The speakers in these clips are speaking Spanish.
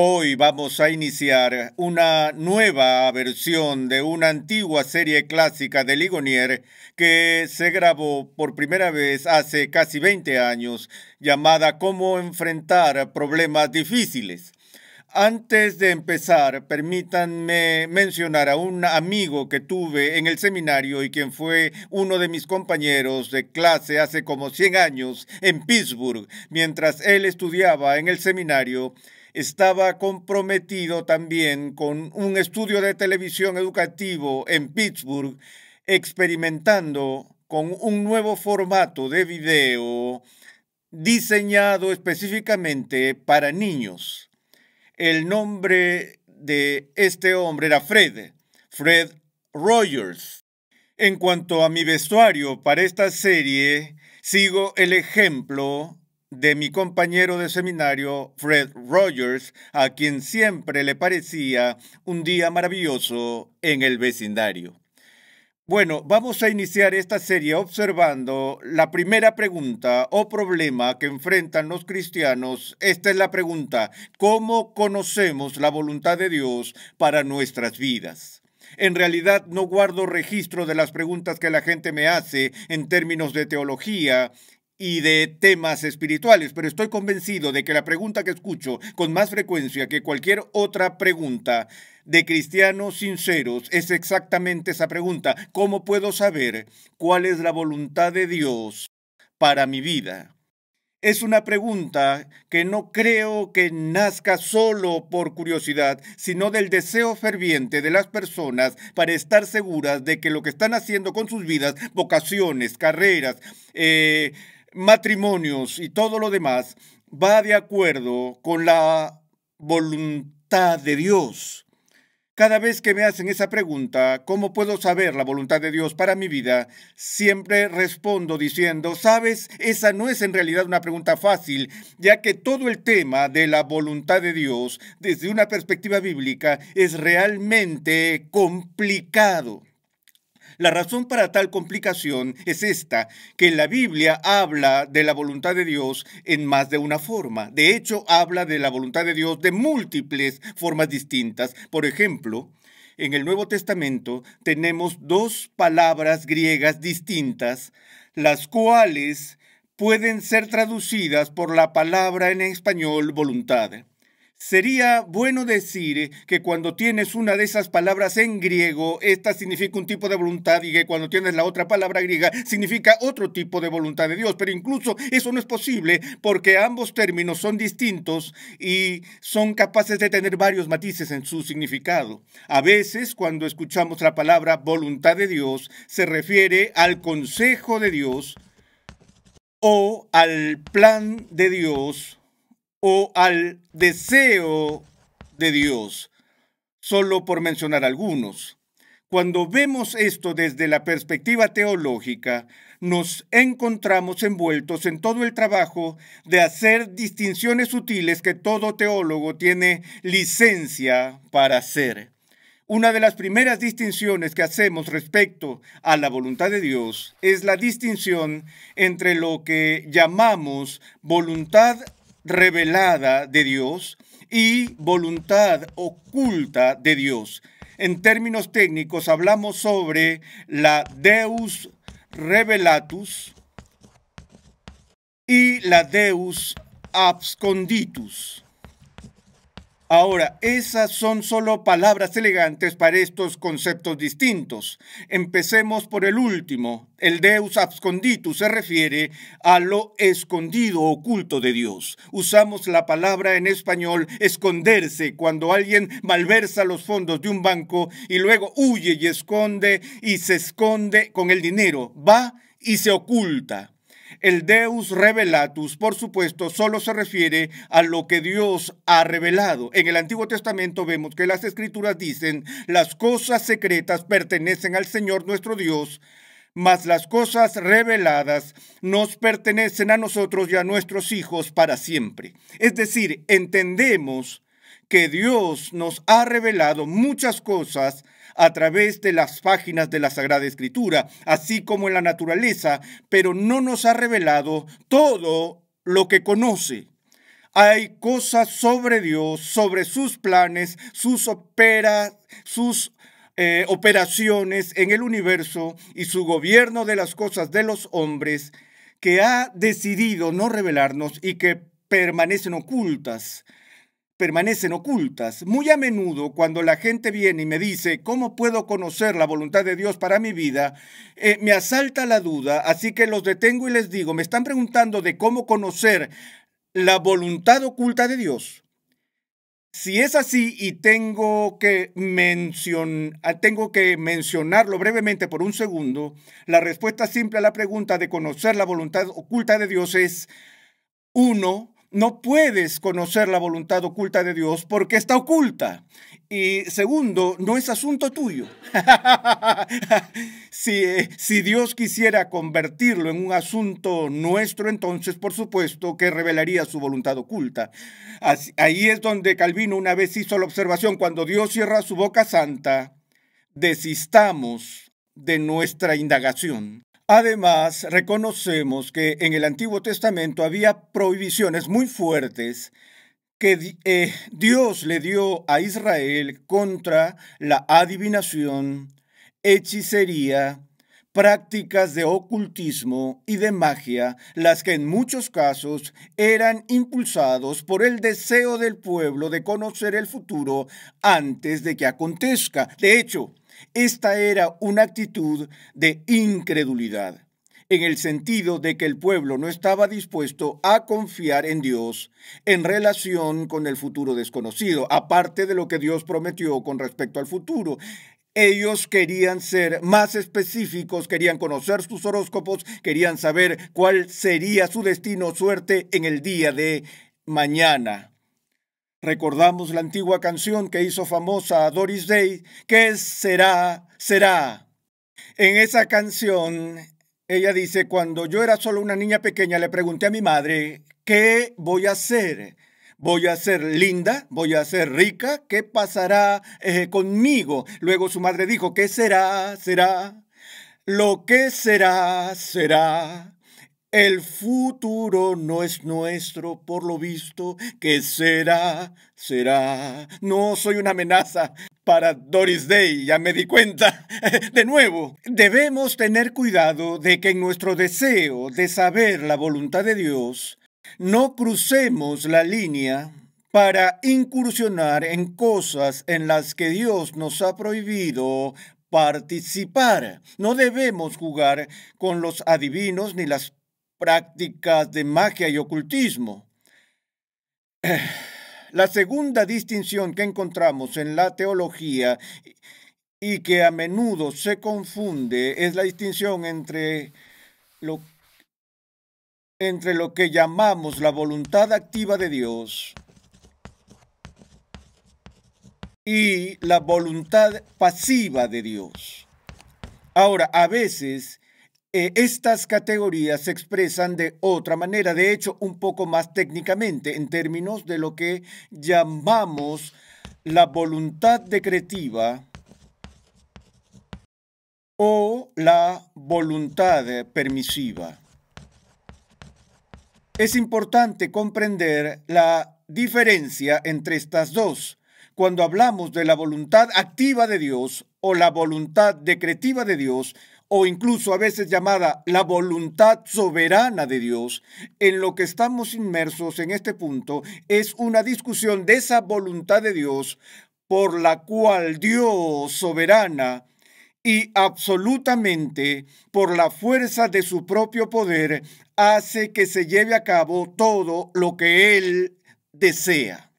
Hoy vamos a iniciar una nueva versión de una antigua serie clásica de Ligonier que se grabó por primera vez hace casi 20 años, llamada Cómo enfrentar problemas difíciles. Antes de empezar, permítanme mencionar a un amigo que tuve en el seminario y quien fue uno de mis compañeros de clase hace como 100 años en Pittsburgh, mientras él estudiaba en el seminario estaba comprometido también con un estudio de televisión educativo en Pittsburgh, experimentando con un nuevo formato de video diseñado específicamente para niños. El nombre de este hombre era Fred, Fred Rogers. En cuanto a mi vestuario para esta serie, sigo el ejemplo de mi compañero de seminario Fred Rogers, a quien siempre le parecía un día maravilloso en el vecindario. Bueno, vamos a iniciar esta serie observando la primera pregunta o problema que enfrentan los cristianos. Esta es la pregunta, ¿cómo conocemos la voluntad de Dios para nuestras vidas? En realidad no guardo registro de las preguntas que la gente me hace en términos de teología, y de temas espirituales, pero estoy convencido de que la pregunta que escucho con más frecuencia que cualquier otra pregunta de cristianos sinceros es exactamente esa pregunta, ¿cómo puedo saber cuál es la voluntad de Dios para mi vida? Es una pregunta que no creo que nazca solo por curiosidad, sino del deseo ferviente de las personas para estar seguras de que lo que están haciendo con sus vidas, vocaciones, carreras, eh, matrimonios y todo lo demás va de acuerdo con la voluntad de Dios. Cada vez que me hacen esa pregunta, ¿cómo puedo saber la voluntad de Dios para mi vida? Siempre respondo diciendo, sabes, esa no es en realidad una pregunta fácil, ya que todo el tema de la voluntad de Dios desde una perspectiva bíblica es realmente complicado. La razón para tal complicación es esta, que la Biblia habla de la voluntad de Dios en más de una forma. De hecho, habla de la voluntad de Dios de múltiples formas distintas. Por ejemplo, en el Nuevo Testamento tenemos dos palabras griegas distintas, las cuales pueden ser traducidas por la palabra en español voluntad. Sería bueno decir que cuando tienes una de esas palabras en griego, esta significa un tipo de voluntad y que cuando tienes la otra palabra griega significa otro tipo de voluntad de Dios. Pero incluso eso no es posible porque ambos términos son distintos y son capaces de tener varios matices en su significado. A veces cuando escuchamos la palabra voluntad de Dios se refiere al consejo de Dios o al plan de Dios o al deseo de Dios, solo por mencionar algunos. Cuando vemos esto desde la perspectiva teológica, nos encontramos envueltos en todo el trabajo de hacer distinciones sutiles que todo teólogo tiene licencia para hacer. Una de las primeras distinciones que hacemos respecto a la voluntad de Dios es la distinción entre lo que llamamos voluntad revelada de Dios y voluntad oculta de Dios. En términos técnicos hablamos sobre la Deus revelatus y la Deus absconditus. Ahora, esas son solo palabras elegantes para estos conceptos distintos. Empecemos por el último. El Deus absconditus se refiere a lo escondido, oculto de Dios. Usamos la palabra en español esconderse cuando alguien malversa los fondos de un banco y luego huye y esconde y se esconde con el dinero. Va y se oculta. El Deus Revelatus, por supuesto, solo se refiere a lo que Dios ha revelado. En el Antiguo Testamento vemos que las escrituras dicen, las cosas secretas pertenecen al Señor nuestro Dios mas las cosas reveladas nos pertenecen a nosotros y a nuestros hijos para siempre. Es decir, entendemos que Dios nos ha revelado muchas cosas a través de las páginas de la Sagrada Escritura, así como en la naturaleza, pero no nos ha revelado todo lo que conoce. Hay cosas sobre Dios, sobre sus planes, sus, sus eh, operaciones en el universo y su gobierno de las cosas de los hombres que ha decidido no revelarnos y que permanecen ocultas permanecen ocultas. Muy a menudo cuando la gente viene y me dice, ¿cómo puedo conocer la voluntad de Dios para mi vida? Eh, me asalta la duda, así que los detengo y les digo, me están preguntando de cómo conocer la voluntad oculta de Dios. Si es así y tengo que, ah, tengo que mencionarlo brevemente por un segundo, la respuesta simple a la pregunta de conocer la voluntad oculta de Dios es, uno, no puedes conocer la voluntad oculta de Dios porque está oculta. Y segundo, no es asunto tuyo. Eh, si, Dios quisiera convertirlo en un asunto nuestro, entonces por supuesto que revelaría su voluntad oculta. ahí es donde Calvino una vez hizo la observación, cuando Dios cierra su boca santa, desistamos de nuestra indagación. Además, reconocemos que en el Antiguo Testamento había prohibiciones muy fuertes que eh, Dios le dio a Israel contra la adivinación, hechicería, prácticas de ocultismo y de magia, las que en muchos casos eran impulsados por el deseo del pueblo de conocer el futuro antes de que acontezca. De hecho, esta era una actitud de incredulidad, en el sentido de que el pueblo no estaba dispuesto a confiar en Dios en relación con el futuro desconocido, aparte de lo que Dios prometió con respecto al futuro. Ellos querían ser más específicos, querían conocer sus horóscopos, querían saber cuál sería su destino, o suerte en el día de mañana. Recordamos la antigua canción que hizo famosa a Doris Day, que Será, será. En esa canción, ella dice, cuando yo era solo una niña pequeña, le pregunté a mi madre, ¿qué voy a hacer? voy a ser linda, voy a ser rica, ¿qué pasará eh, conmigo? Luego su madre dijo, ¿qué será? ¿Será? Lo que será, será. El futuro no es nuestro, por lo visto, que será, será. No soy una amenaza para Doris Day, ya me di cuenta. De nuevo, debemos tener cuidado de que en nuestro deseo de saber la voluntad de Dios, no crucemos la línea para incursionar en cosas en las que Dios nos ha prohibido participar. No debemos jugar con los adivinos ni las prácticas de magia y ocultismo. La segunda distinción que encontramos en la teología y que a menudo se confunde es la distinción entre lo, entre lo que llamamos la voluntad activa de Dios y la voluntad pasiva de Dios. Ahora, a veces eh, estas categorías se expresan de otra manera, de hecho, un poco más técnicamente, en términos de lo que llamamos la voluntad decretiva o la voluntad permisiva. Es importante comprender la diferencia entre estas dos. Cuando hablamos de la voluntad activa de Dios o la voluntad decretiva de Dios, o incluso a veces llamada la voluntad soberana de Dios, en lo que estamos inmersos en este punto es una discusión de esa voluntad de Dios por la cual Dios soberana y absolutamente por la fuerza de su propio poder hace que se lleve a cabo todo lo que Él desea.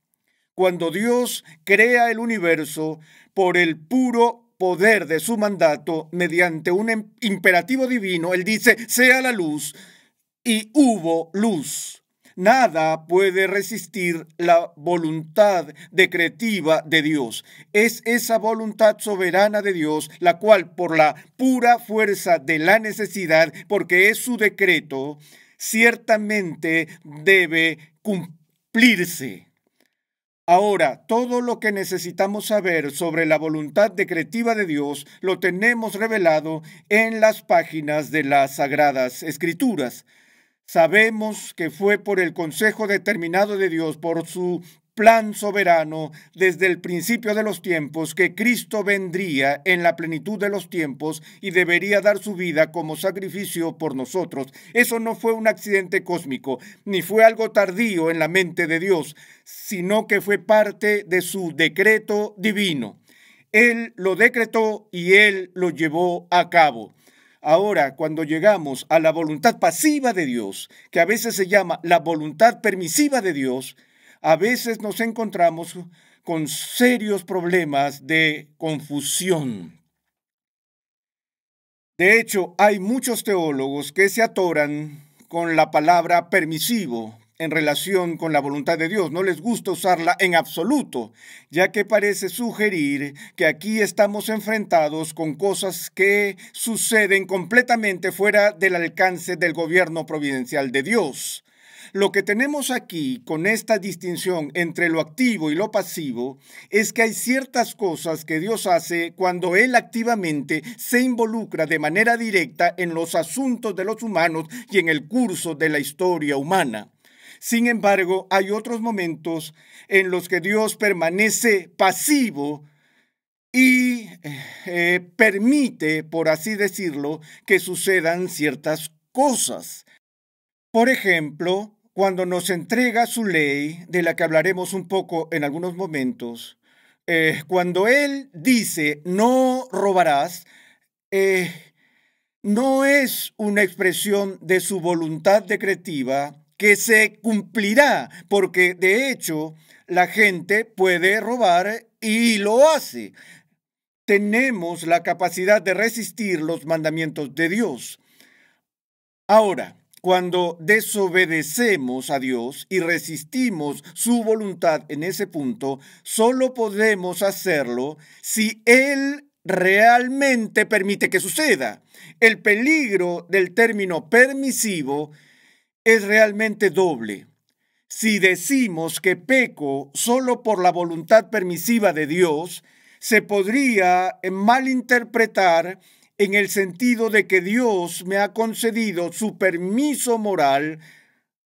Cuando Dios crea el universo por el puro poder de su mandato, mediante un em-, imperativo divino, Él dice, sea la luz, y hubo luz. Nada puede resistir la voluntad decretiva de Dios. Es esa voluntad soberana de Dios la cual por la pura fuerza de la necesidad, porque es su decreto, ciertamente debe cumplirse. Ahora, todo lo que necesitamos saber sobre la voluntad decretiva de Dios lo tenemos revelado en las páginas de las Sagradas Escrituras. Sabemos que fue por el consejo determinado de Dios, por su plan soberano desde el principio de los tiempos que Cristo vendría en la plenitud de los tiempos y debería dar su vida como sacrificio por nosotros. Eso no fue un accidente cósmico, ni fue algo tardío en la mente de Dios, sino que fue parte de su decreto divino. Él lo decretó y él lo llevó a cabo. Ahora, cuando llegamos a la voluntad pasiva de Dios, que a veces se llama la voluntad permisiva de Dios, a veces nos encontramos con serios problemas de confusión. De hecho, hay muchos teólogos que se atoran con la palabra permisivo en relación con la voluntad de Dios. No les gusta usarla en absoluto, ya que parece sugerir que aquí estamos enfrentados con cosas que suceden completamente fuera del alcance del gobierno providencial de Dios. Lo que tenemos aquí con esta distinción entre lo activo y lo pasivo es que hay ciertas cosas que Dios hace cuando Él activamente se involucra de manera directa en los asuntos de los humanos y en el curso de la historia humana. Sin embargo, hay otros momentos en los que Dios permanece pasivo y eh, permite, por así decirlo, que sucedan ciertas cosas. Por ejemplo, cuando nos entrega su ley, de la que hablaremos un poco en algunos momentos, eh, cuando Él dice, no robarás, eh, no es una expresión de su voluntad decretiva que se cumplirá, porque de hecho la gente puede robar y lo hace. Tenemos la capacidad de resistir los mandamientos de Dios. Ahora, cuando desobedecemos a Dios y resistimos su voluntad en ese punto, solo podemos hacerlo si Él realmente permite que suceda. El peligro del término permisivo es realmente doble. Si decimos que peco solo por la voluntad permisiva de Dios, se podría malinterpretar en el sentido de que Dios me ha concedido su permiso moral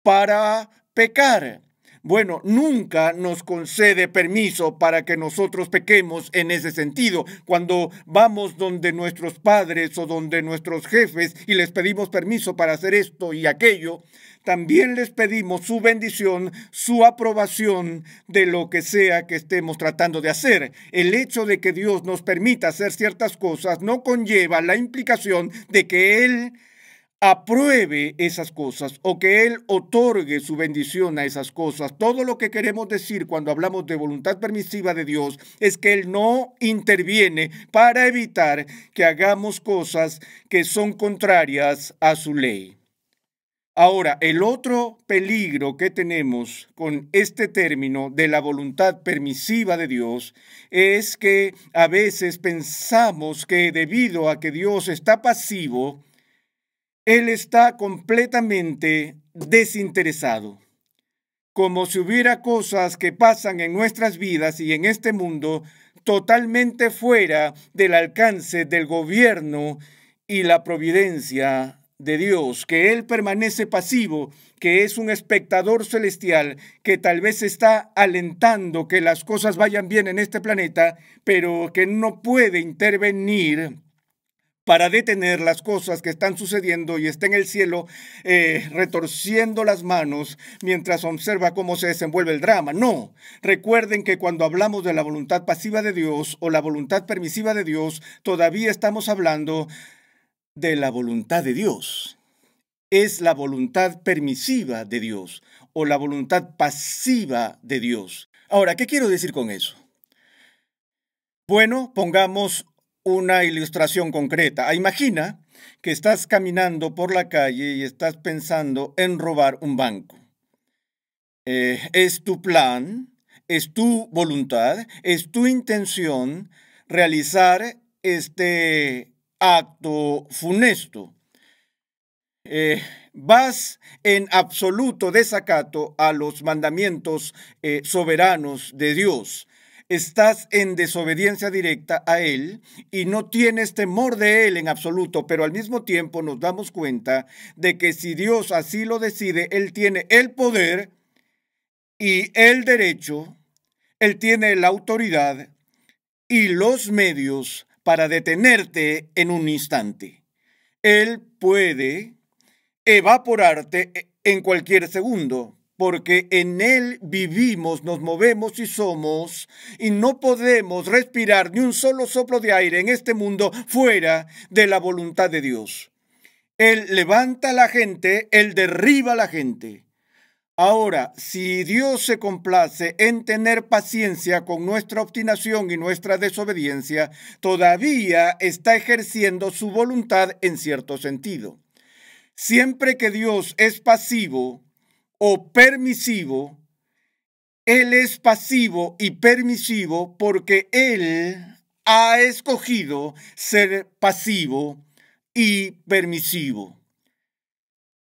para pecar. Bueno, nunca nos concede permiso para que nosotros pequemos en ese sentido. Cuando vamos donde nuestros padres o donde nuestros jefes y les pedimos permiso para hacer esto y aquello, también les pedimos su bendición, su aprobación de lo que sea que estemos tratando de hacer. El hecho de que Dios nos permita hacer ciertas cosas no conlleva la implicación de que Él apruebe esas cosas o que Él otorgue su bendición a esas cosas. Todo lo que queremos decir cuando hablamos de voluntad permisiva de Dios es que Él no interviene para evitar que hagamos cosas que son contrarias a su ley. Ahora, el otro peligro que tenemos con este término de la voluntad permisiva de Dios es que a veces pensamos que debido a que Dios está pasivo, Él está completamente desinteresado como si hubiera cosas que pasan en nuestras vidas y en este mundo totalmente fuera del alcance del gobierno y la providencia de Dios, que Él permanece pasivo, que es un espectador celestial, que tal vez está alentando que las cosas vayan bien en este planeta, pero que no puede intervenir para detener las cosas que están sucediendo y está en el cielo eh, retorciendo las manos mientras observa cómo se desenvuelve el drama. No, recuerden que cuando hablamos de la voluntad pasiva de Dios o la voluntad permisiva de Dios, todavía estamos hablando de la voluntad de Dios. Es la voluntad permisiva de Dios o la voluntad pasiva de Dios. Ahora, ¿qué quiero decir con eso? Bueno, pongamos una ilustración concreta. Ah, imagina que estás caminando por la calle y estás pensando en robar un banco. Eh, es tu plan, es tu voluntad, es tu intención realizar este acto funesto. Eh, vas en absoluto desacato a los mandamientos eh, soberanos de Dios. Estás en desobediencia directa a Él y no tienes temor de Él en absoluto, pero al mismo tiempo nos damos cuenta de que si Dios así lo decide, Él tiene el poder y el derecho, Él tiene la autoridad y los medios para detenerte en un instante. Él puede evaporarte e, en cualquier segundo, porque en Él vivimos, nos movemos y somos, y no podemos respirar ni un solo soplo de aire en este mundo fuera de la voluntad de Dios. Él levanta a la gente, Él derriba a la gente. Ahora, si Dios se complace en tener paciencia con nuestra obstinación y nuestra desobediencia, todavía está ejerciendo su voluntad en cierto sentido. Siempre que Dios es pasivo o permisivo, Él es pasivo y permisivo porque Él ha escogido ser pasivo y permisivo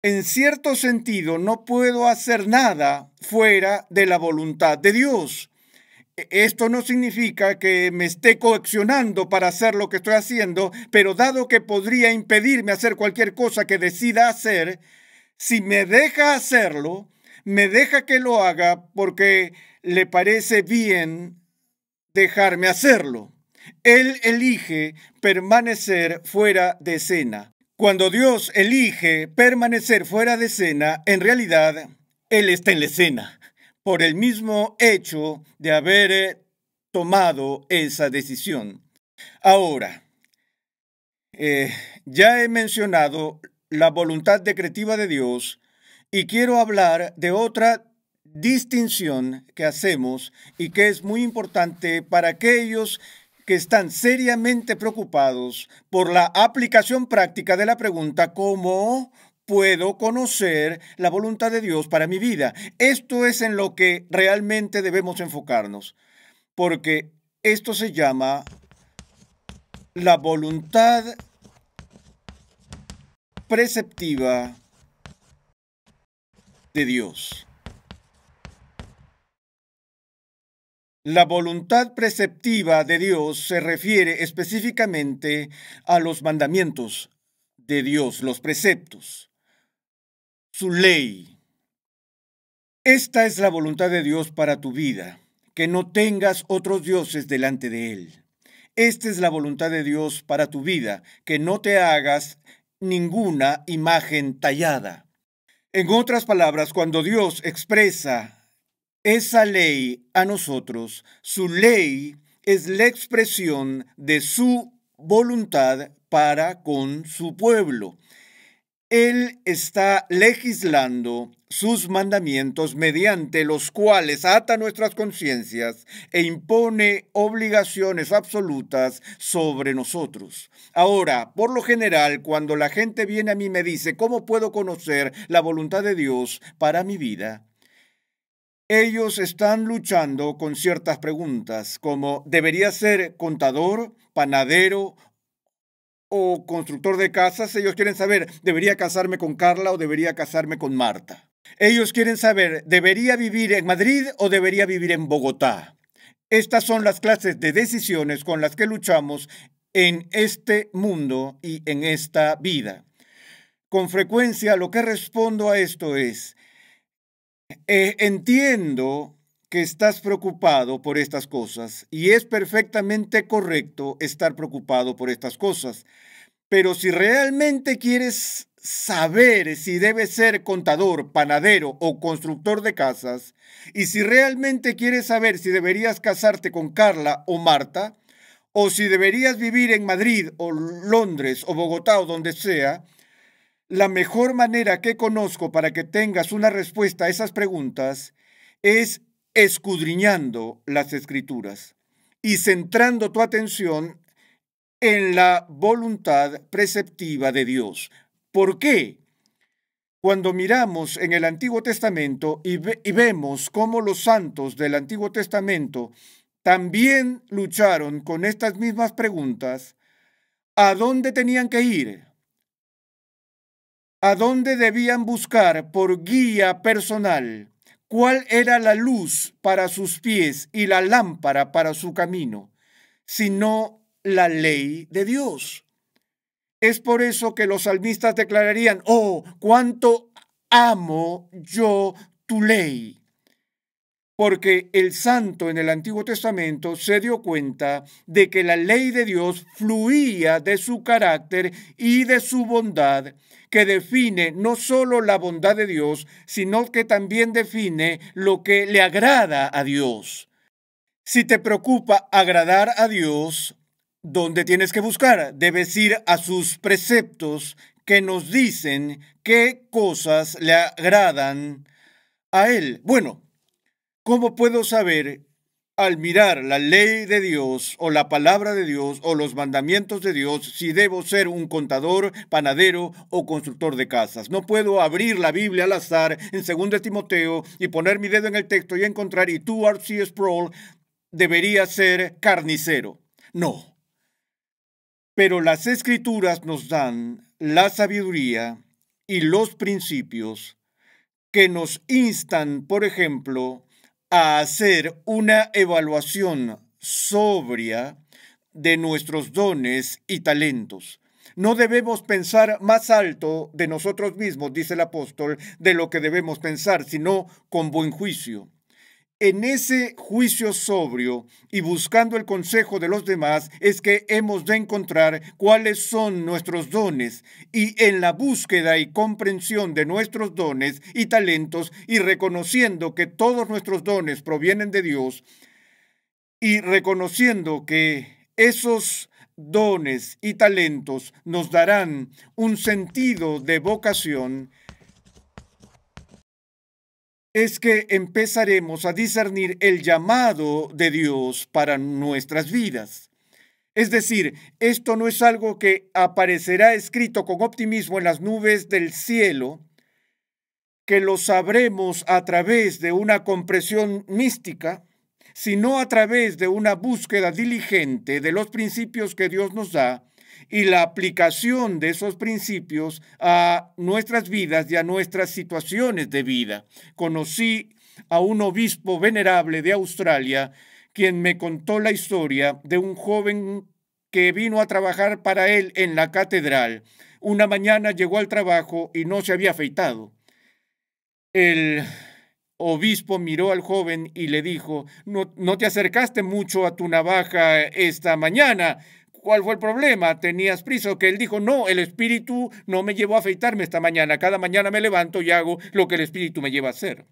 en cierto sentido, no puedo hacer nada fuera de la voluntad de Dios. E-, esto no significa que me esté coaccionando para hacer lo que estoy haciendo, pero dado que podría impedirme hacer cualquier cosa que decida hacer, si me deja hacerlo, me deja que lo haga porque le parece bien dejarme hacerlo. Él elige permanecer fuera de escena. Cuando Dios elige permanecer fuera de escena, en realidad, Él está en la escena, por el mismo hecho de haber eh, tomado esa decisión. Ahora, eh, ya he mencionado la voluntad decretiva de Dios y quiero hablar de otra distinción que hacemos y que es muy importante para aquellos que están seriamente preocupados por la aplicación práctica de la pregunta ¿cómo puedo conocer la voluntad de Dios para mi vida? Esto es en lo que realmente debemos enfocarnos, porque esto se llama la voluntad preceptiva de Dios. La voluntad preceptiva de Dios se refiere específicamente a los mandamientos de Dios, los preceptos, su ley. Esta es la voluntad de Dios para tu vida, que no tengas otros dioses delante de Él. Esta es la voluntad de Dios para tu vida, que no te hagas ninguna imagen tallada. En otras palabras, cuando Dios expresa esa ley a nosotros, su ley es la expresión de su voluntad para con su pueblo. Él está legislando sus mandamientos mediante los cuales ata nuestras conciencias e impone obligaciones absolutas sobre nosotros. Ahora, por lo general, cuando la gente viene a mí y me dice, ¿cómo puedo conocer la voluntad de Dios para mi vida? Ellos están luchando con ciertas preguntas como ¿debería ser contador, panadero o constructor de casas? Ellos quieren saber ¿debería casarme con Carla o debería casarme con Marta? Ellos quieren saber ¿debería vivir en Madrid o debería vivir en Bogotá? Estas son las clases de decisiones con las que luchamos en este mundo y en esta vida. Con frecuencia lo que respondo a esto es, eh, entiendo que estás preocupado por estas cosas y es perfectamente correcto estar preocupado por estas cosas. Pero si realmente quieres saber si debes ser contador, panadero o constructor de casas, y si realmente quieres saber si deberías casarte con Carla o Marta, o si deberías vivir en Madrid o Londres o Bogotá o donde sea, la mejor manera que conozco para que tengas una respuesta a esas preguntas es escudriñando las escrituras y centrando tu atención en la voluntad preceptiva de Dios. ¿Por qué? Cuando miramos en el Antiguo Testamento y, vemos cómo los santos del Antiguo Testamento también lucharon con estas mismas preguntas, ¿a dónde tenían que ir? a dónde debían buscar por guía personal, cuál era la luz para sus pies y la lámpara para su camino, sino la ley de Dios. Es por eso que los salmistas declararían, oh, cuánto amo yo tu ley porque el santo en el Antiguo Testamento se dio cuenta de que la ley de Dios fluía de su carácter y de su bondad, que define no solo la bondad de Dios, sino que también define lo que le agrada a Dios. Si te preocupa agradar a Dios, ¿dónde tienes que buscar? Debes ir a sus preceptos que nos dicen qué cosas le agradan a Él. Bueno, ¿Cómo puedo saber al mirar la ley de Dios o la palabra de Dios o los mandamientos de Dios si debo ser un contador, panadero o constructor de casas. No puedo abrir la Biblia al azar en 2 Timoteo y poner mi dedo en el texto y encontrar y tú, R.C. Sproul, debería ser carnicero. No. Pero las escrituras nos dan la sabiduría y los principios que nos instan, por ejemplo, a hacer una evaluación sobria de nuestros dones y talentos. No debemos pensar más alto de nosotros mismos, dice el apóstol, de lo que debemos pensar, sino con buen juicio. En ese juicio sobrio y buscando el consejo de los demás es que hemos de encontrar cuáles son nuestros dones y en la búsqueda y comprensión de nuestros dones y talentos y reconociendo que todos nuestros dones provienen de Dios y reconociendo que esos dones y talentos nos darán un sentido de vocación es que empezaremos a discernir el llamado de Dios para nuestras vidas. Es decir, esto no es algo que aparecerá escrito con optimismo en las nubes del cielo, que lo sabremos a través de una compresión mística, sino a través de una búsqueda diligente de los principios que Dios nos da y la aplicación de esos principios a nuestras vidas y a nuestras situaciones de vida. Conocí a un obispo venerable de Australia quien me contó la historia de un joven que vino a trabajar para él en la catedral. Una mañana llegó al trabajo y no se había afeitado. El obispo miró al joven y le dijo, no, no te acercaste mucho a tu navaja esta mañana. ¿Cuál fue el problema? ¿Tenías prisa? Que él dijo, no, el espíritu no me llevó a afeitarme esta mañana. Cada mañana me levanto y hago lo que el espíritu me lleva a hacer.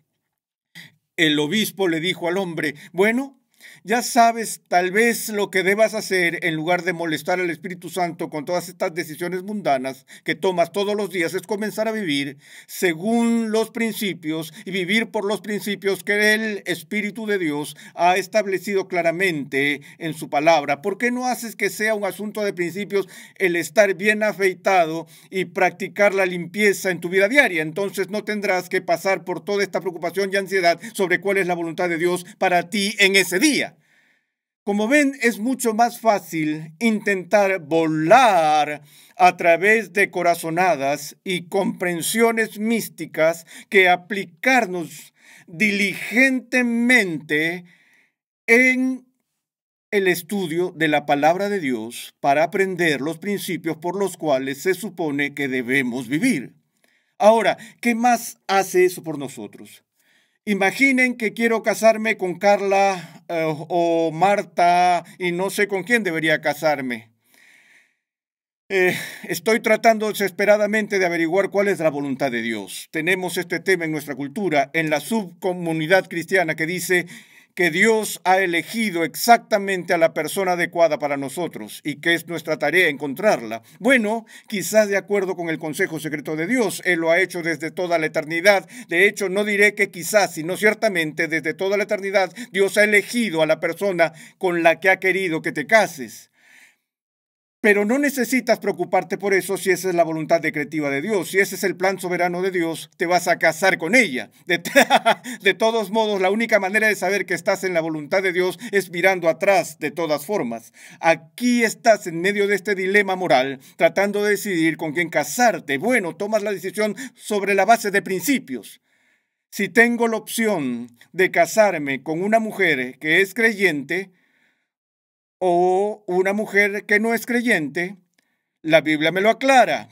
El obispo le dijo al hombre, bueno, ya sabes tal vez lo que debas hacer en lugar de molestar al Espíritu Santo con todas estas decisiones mundanas que tomas todos los días es comenzar a vivir según los principios y vivir por los principios que el Espíritu de Dios ha establecido claramente en su palabra. ¿Por qué no haces que sea un asunto de principios el estar bien afeitado y practicar la limpieza en tu vida diaria? Entonces no tendrás que pasar por toda esta preocupación y ansiedad sobre cuál es la voluntad de Dios para ti en ese día. Como ven, es mucho más fácil intentar volar a través de corazonadas y comprensiones místicas que aplicarnos diligentemente en el estudio de la palabra de Dios para aprender los principios por los cuales se supone que debemos vivir. Ahora, ¿qué más hace eso por nosotros? Imaginen que quiero casarme con Carla eh, o Marta y no sé con quién debería casarme. Eh, estoy tratando desesperadamente de averiguar cuál es la voluntad de Dios. Tenemos este tema en nuestra cultura, en la subcomunidad cristiana que dice, que Dios ha elegido exactamente a la persona adecuada para nosotros y que es nuestra tarea encontrarla. Bueno, quizás de acuerdo con el consejo secreto de Dios, Él lo ha hecho desde toda la eternidad. De hecho, no diré que quizás, sino ciertamente desde toda la eternidad, Dios ha elegido a la persona con la que ha querido que te cases. Pero no necesitas preocuparte por eso si esa es la voluntad decretiva de Dios, si ese es el plan soberano de Dios, te vas a casar con ella. De, todos modos, la única manera de saber que estás en la voluntad de Dios es mirando atrás de todas formas. Aquí estás en medio de este dilema moral, tratando de decidir con quién casarte. Bueno, tomas la decisión sobre la base de principios. Si tengo la opción de casarme con una mujer que es creyente, o una mujer que no es creyente, la Biblia me lo aclara.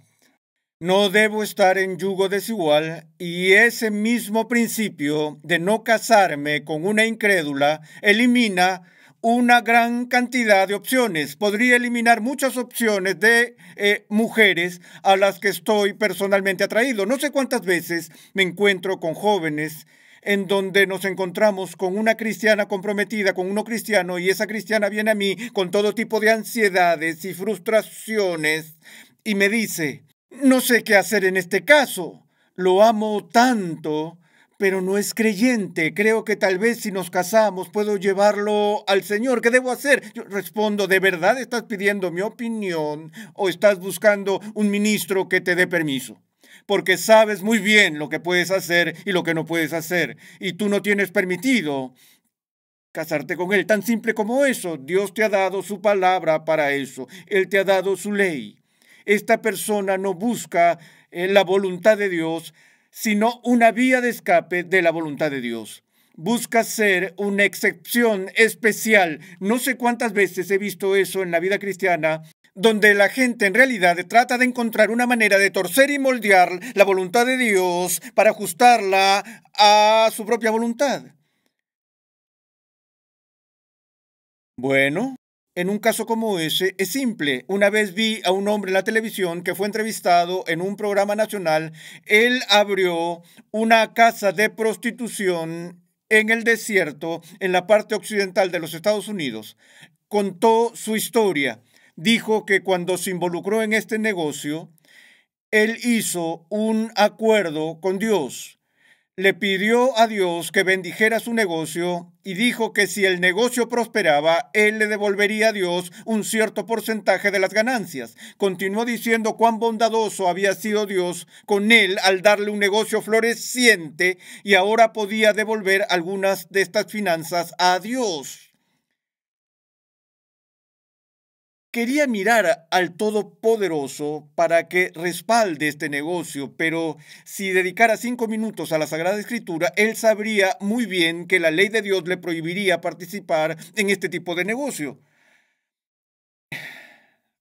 No debo estar en yugo desigual y ese mismo principio de no casarme con una incrédula elimina una gran cantidad de opciones. Podría eliminar muchas opciones de eh, mujeres a las que estoy personalmente atraído. No sé cuántas veces me encuentro con jóvenes en donde nos encontramos con una cristiana comprometida con uno cristiano y esa cristiana viene a mí con todo tipo de ansiedades y frustraciones y me dice, no sé qué hacer en este caso, lo amo tanto, pero no es creyente, creo que tal vez si nos casamos puedo llevarlo al Señor, ¿qué debo hacer? Yo respondo, ¿de verdad estás pidiendo mi opinión o estás buscando un ministro que te dé permiso? porque sabes muy bien lo que puedes hacer y lo que no puedes hacer, y tú no tienes permitido casarte con Él, tan simple como eso. Dios te ha dado su palabra para eso, Él te ha dado su ley. Esta persona no busca eh, la voluntad de Dios, sino una vía de escape de la voluntad de Dios busca ser una excepción especial. No sé cuántas veces he visto eso en la vida cristiana donde la gente en realidad trata de encontrar una manera de torcer y moldear la voluntad de Dios para ajustarla a su propia voluntad. Bueno, en un caso como ese es simple. Una vez vi a un hombre en la televisión que fue entrevistado en un programa nacional. Él abrió una casa de prostitución en el desierto, en la parte occidental de los Estados Unidos. Contó su historia dijo que cuando se involucró en este negocio, él hizo un acuerdo con Dios. Le pidió a Dios que bendijera su negocio y dijo que si el negocio prosperaba, él le devolvería a Dios un cierto porcentaje de las ganancias. Continuó diciendo cuán bondadoso había sido Dios con él al darle un negocio floreciente y ahora podía devolver algunas de estas finanzas a Dios. Quería mirar al Todopoderoso para que respalde este negocio, pero si dedicara cinco minutos a la Sagrada Escritura, él sabría muy bien que la ley de Dios le prohibiría participar en este tipo de negocio.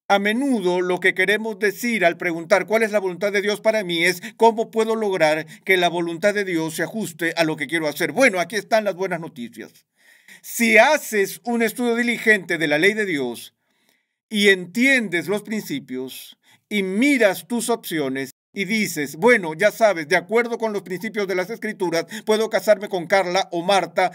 A menudo lo que queremos decir al preguntar cuál es la voluntad de Dios para mí es cómo puedo lograr que la voluntad de Dios se ajuste a lo que quiero hacer. Bueno, aquí están las buenas noticias. Si haces un estudio diligente de la ley de Dios, y entiendes los principios y miras tus opciones y dices, bueno, ya sabes, de acuerdo con los principios de las escrituras, puedo casarme con Carla o Marta,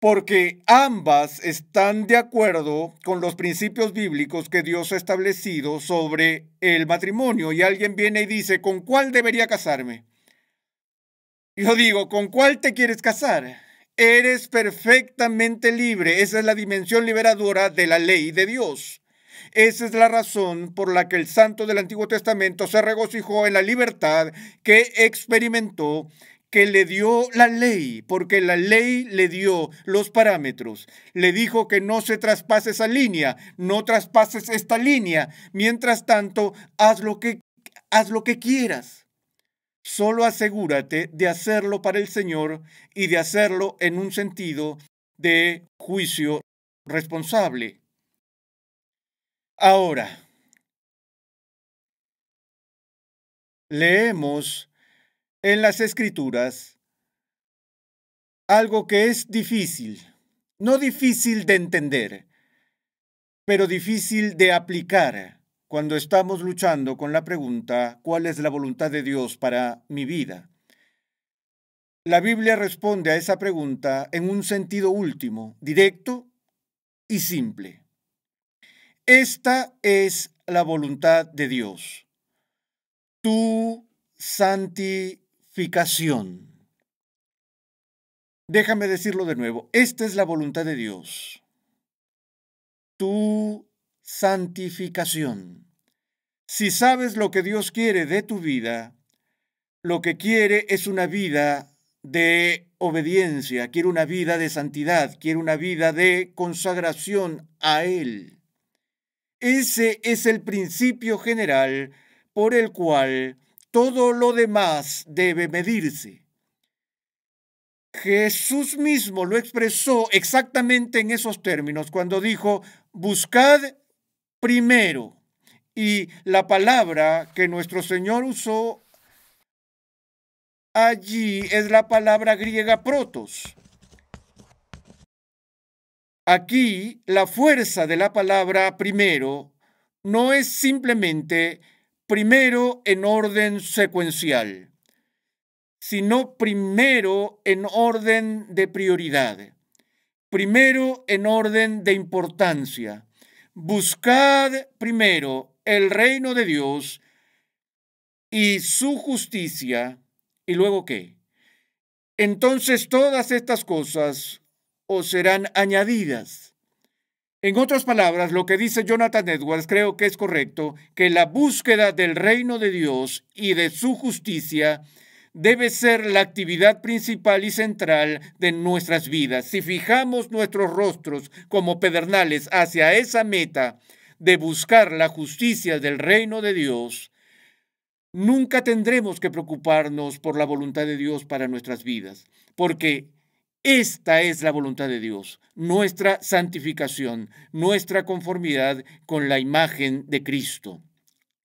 porque ambas están de acuerdo con los principios bíblicos que Dios ha establecido sobre el matrimonio. Y alguien viene y dice, ¿con cuál debería casarme? Yo digo, ¿con cuál te quieres casar? Eres perfectamente libre. Esa es la dimensión liberadora de la ley de Dios. Esa es la razón por la que el santo del Antiguo Testamento se regocijó en la libertad que experimentó, que le dio la ley, porque la ley le dio los parámetros. Le dijo que no se traspase esa línea, no traspases esta línea. Mientras tanto, haz lo que, haz lo que quieras. Solo asegúrate de hacerlo para el Señor y de hacerlo en un sentido de juicio responsable. Ahora, leemos en las escrituras algo que es difícil, no difícil de entender, pero difícil de aplicar cuando estamos luchando con la pregunta, ¿cuál es la voluntad de Dios para mi vida? La Biblia responde a esa pregunta en un sentido último, directo y simple. Esta es la voluntad de Dios. Tu santificación. Déjame decirlo de nuevo. Esta es la voluntad de Dios. Tu santificación. Si sabes lo que Dios quiere de tu vida, lo que quiere es una vida de obediencia, quiere una vida de santidad, quiere una vida de consagración a Él. Ese es el principio general por el cual todo lo demás debe medirse. Jesús mismo lo expresó exactamente en esos términos cuando dijo, buscad primero. Y la palabra que nuestro Señor usó allí es la palabra griega protos. Aquí la fuerza de la palabra primero no es simplemente primero en orden secuencial, sino primero en orden de prioridad, primero en orden de importancia, Buscad primero el reino de Dios y su justicia, y luego qué. Entonces todas estas cosas os serán añadidas. En otras palabras, lo que dice Jonathan Edwards creo que es correcto, que la búsqueda del reino de Dios y de su justicia debe ser la actividad principal y central de nuestras vidas. Si fijamos nuestros rostros como pedernales hacia esa meta de buscar la justicia del reino de Dios, nunca tendremos que preocuparnos por la voluntad de Dios para nuestras vidas, porque esta es la voluntad de Dios, nuestra santificación, nuestra conformidad con la imagen de Cristo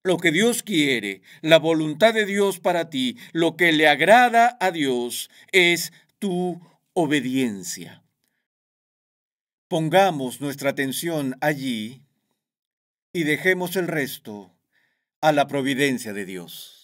lo que Dios quiere, la voluntad de Dios para ti, lo que le agrada a Dios es tu obediencia. Pongamos nuestra atención allí y dejemos el resto a la providencia de Dios.